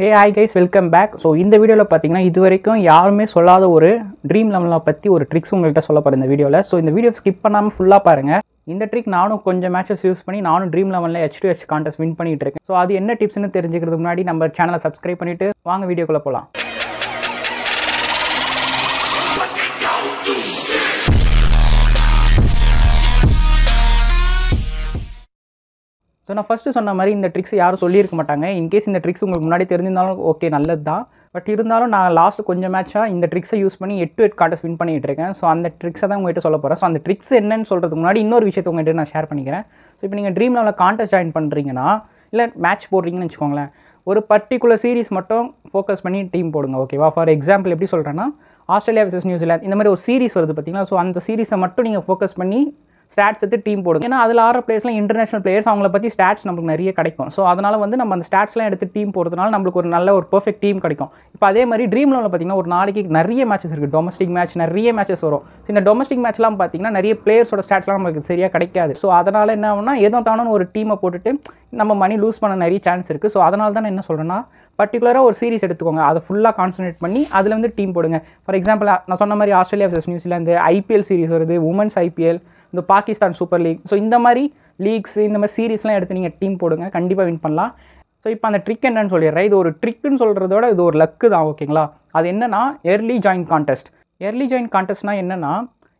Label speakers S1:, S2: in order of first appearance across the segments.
S1: ஹே hi guys welcome back so இந்த வீடியோவில் பார்த்தீங்கன்னா இது வரைக்கும் யாருமே சொல்லாத ஒரு ட்ரீம் லெவலை பற்றி ஒரு ட்ரிக்ஸ் உங்கள்கிட்ட சொல்ல போகிறேன் இந்த வீடியோவில் ஸோ இந்த வீடியோ ஸ்கிப் பண்ணாமல் ஃபுல்லாக பாருங்கள் இந்த ட்ரிக் நானும் கொஞ்சம் மேட்சஸ் யூஸ் பண்ணி நானும் ட்ரீம் லெவலில் H to H contest win பண்ணிகிட்டு இருக்கேன் ஸோ அது என்ன டிப்ஸ்னு தெரிஞ்சுக்கிறது முன்னாடி நம்ம சேனலை சப்ஸ்கிரைப் பண்ணிவிட்டு வாங்க வீடியோக்குள்ளே போகலாம் ஸோ நான் ஃபஸ்ட்டு சொன்ன மாதிரி இந்த ட்ரிக்ஸ் யாரும் சொல்லியிருக்க மாட்டாங்க இன்கேஸ் இந்த ட்ரிக்ஸ் உங்களுக்கு முன்னாடி தெரிஞ்சிருந்தாலும் ஓகே நல்லது தான் பட் இருந்தாலும் நான் லாஸ்ட் கொஞ்சம் மேட்சாக இந்த ட்ரிக்ஸை யூஸ் பண்ணி எட்டு எட் கார்டஸ் வின் பண்ணிகிட்டு இருக்கேன் ஸோ அந்த ட்ரிக்ஸை தான் உங்கள்கிட்ட சொல்ல போகிறேன் ஸோ அந்த ட்ரிக்ஸ் என்னன்னு சொல்கிறதுக்கு முன்னாடி இன்னொரு விஷயத்தை உங்கள்கிட்ட நான் ஷேர் பண்ணிக்கிறேன் ஸோ இப்போ நீங்கள் ட்ரீம் லெவலில் கான்டெஸ்ட் ஜாயின் பண்ணுறீங்கன்னா இல்லை மேட்ச் போடுறீங்கன்னு வச்சுக்கோங்களேன் ஒரு பர்டிகுலர் சீரிஸ் மட்டும் ஃபோக்கஸ் பண்ணி டீம் போடுங்க ஓகேவா ஃபார் எக்ஸாம்பிள் எப்படி சொல்கிறேன்னா ஆஸ்திரேலியா விசஸ் நியூசிலாந்து இந்த மாதிரி ஒரு சீரிஸ் வருது பார்த்தீங்களா ஸோ அந்த சீரிஸை மட்டும் நீங்கள் ஃபோக்கஸ் பண்ணி ஸ்டாட்ஸ் எடுத்து டீம் போடுங்க ஏன்னா அதில் ஆற பிளேஸ்லாம் இன்டர்நேஷனல் பிளேயர்ஸ் அவங்கள பற்றி ஸ்டாட்ஸ் நமக்கு நிறைய கிடைக்கும் ஸோ அதனால் வந்து நம்ம அந்த ஸ்டாட்ஸ்லாம் எடுத்து டீம் போடுறதுனால நம்மளுக்கு ஒரு நல்ல ஒரு பர்ஃபெக்ட் டீம் கிடைக்கும் இப்போ அதே மாதிரி ட்ரீம் லெவலில் பார்த்திங்கன்னா ஒரு நாளைக்கு நிறைய மேட்சஸ் இருக்குது டொமஸ்டிக் மேட்ச் நிறைய மேட்சஸ் வரும் ஸோ இந்த டொமஸ்டிக் மேட்ச்லாம் பார்த்திங்கன்னா நிறைய பிளேயர்ஸோட ஸ்டாட்ஸ்லாம் நமக்கு சரியாக கிடைக்காது ஸோ அதனால் என்ன ஆகுனா ஏதோ தானும் ஒரு டீமை போட்டுட்டு நம்ம மணி லூஸ் பண்ண நிறைய சான்ஸ் இருக்குது ஸோ அதனால தான் என்ன சொல்கிறேன்னா பர்டிகுலராக ஒரு சீரிஸ் எடுத்துக்கோங்க அதை ஃபுல்லாக கான்சன்ட்ரேட் பண்ணி அதில் வந்து டீம் போடுங்க ஃபார் எக்ஸாம்பிள் நான் சொன்ன மாதிரி Australia versus New Zealand IPL series வருது உமன்ஸ் ஐபிஎல் இந்த பாகிஸ்தான் சூப்பர் லீக் ஸோ இந்த மாதிரி லீக்ஸ் இந்த மாதிரி சீரீஸ்லாம் எடுத்து நீங்கள் டீம் போடுங்க கண்டிப்பாக வின் பண்ணலாம் ஸோ இப்போ அந்த ட்ரிக் என்னன்னு சொல்லிடுறேன் இது ஒரு ட்ரிக்குன்னு விட இது ஒரு லக்கு தான் ஓகேங்களா அது என்னென்னா early join contest early join கான்டெஸ்ட்னால் என்னென்னா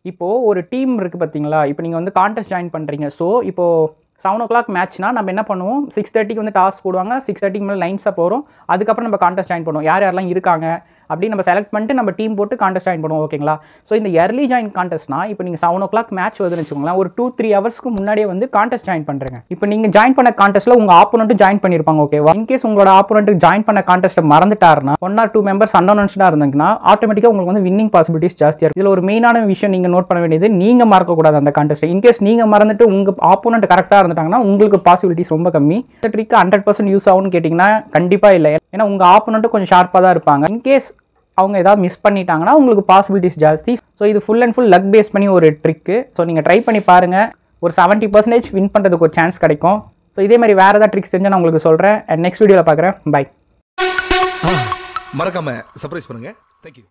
S1: இப்போது ஒரு டீம் இருக்குது பார்த்தீங்களா இப்போ நீங்கள் வந்து கான்டெஸ்ட் ஜாயின் பண்ணுறீங்க ஸோ இப்போது செவன் ஓ கிளாக் மேட்ச்னா நம்ம என்ன பண்ணுவோம் சிக்ஸ் தேர்ட்டிக்கு வந்து டாஸ் போடுவாங்க சிக்ஸ் தேர்ட்டிக்கு மேலே லைன்ஸாக போகிறோம் அதுக்கப்புறம் நம்ம கான்டெஸ்ட் ஜாயின் பண்ணுவோம் யார் யாரெல்லாம் இருக்காங்க அப்படி நம்ம செலக்ட் பண்ணிட்டு நம்ம டீம் போட்டு கான்டெஸ்ட் ஜாயின் பண்ணுவோம் ஓகேங்களா ஸோ இந்த எர்லி ஜாயின் கான்டெஸ்ட்னா இப்போ நீங்கள் செவன் ஓ கிளாக் மேட்ச் வருதுன்னு வச்சுக்கோங்களேன் ஒரு டூ த்ரீ ஹவர்ஸ்க்கு முன்னாடியே வந்து கான்டெஸ்ட் ஜாயின் பண்ணுறேங்க இப்போ நீங்கள் ஜாயின் பண்ண கான்டெஸ்ட்டில் உங்கள் ஆப்போனண்ட்டு ஜாயின் பண்ணியிருப்பாங்க ஓகேவா இன்கேஸ் உங்களோட ஆப்போனண்ட்டுக்கு ஜாயின் பண்ண கான்டெஸ்ட்டை மறந்துட்டாருன்னா ஒன் ஆர் டூ மெம்பர்ஸ் அன்அனௌன்ஸ்டாக இருந்தாங்கன்னா ஆட்டோமேட்டிக்காக உங்களுக்கு வந்து வின்னிங் பாசிபிலிட்டிஸ் ஜாஸ்தியாக இருக்கும் இதில் ஒரு மெயினான விஷயம் நீங்கள் நோட் பண்ண வேண்டியது நீங்கள் மறக்கக்கூடாது அந்த கான்டெஸ்ட் இன்கேஸ் நீங்கள் மறந்துட்டு உங்கள் ஆப்போனண்ட் கரெக்டாக இருந்துட்டாங்கன்னா உங்களுக்கு பாசிபிலிட்டிஸ் ரொம்ப கம்மி இந்த ட்ரிக் ஹண்ட்ரட் பர்சன்ட் யூஸ் ஆகும்னு கேட்டிங்கன்னா கண்டிப்பாக இல்லை ஏன்னா உங்கள் ஆப்போனண்ட்டு கொஞ்சம் ஷார்ப்பாக தான் இருப்பாங்க இன்கேஸ் அவங்க ஏதாவது மிஸ் பண்ணிட்டாங்கன்னா உங்களுக்கு பாசிபிலிட்டிஸ் ஜாஸ்தி ஸோ இது full and full luck base பண்ணி ஒரு ட்ரிக்கு ஸோ நீங்கள் ட்ரை பண்ணி பாருங்கள் ஒரு செவன்ட்டி பர்சன்டேஜ் வின் பண்ணுறதுக்கு ஒரு சான்ஸ் கிடைக்கும் ஸோ இதே மாதிரி வேறு ஏதாவது ட்ரிக்ஸ் தெரிஞ்சு நான் உங்களுக்கு சொல்கிறேன் அண்ட் நெக்ஸ்ட் வீடியோவில் பார்க்குறேன் பை மறக்காமல் சர்ப்ரைஸ் பண்ணுங்கள் தேங்க்யூ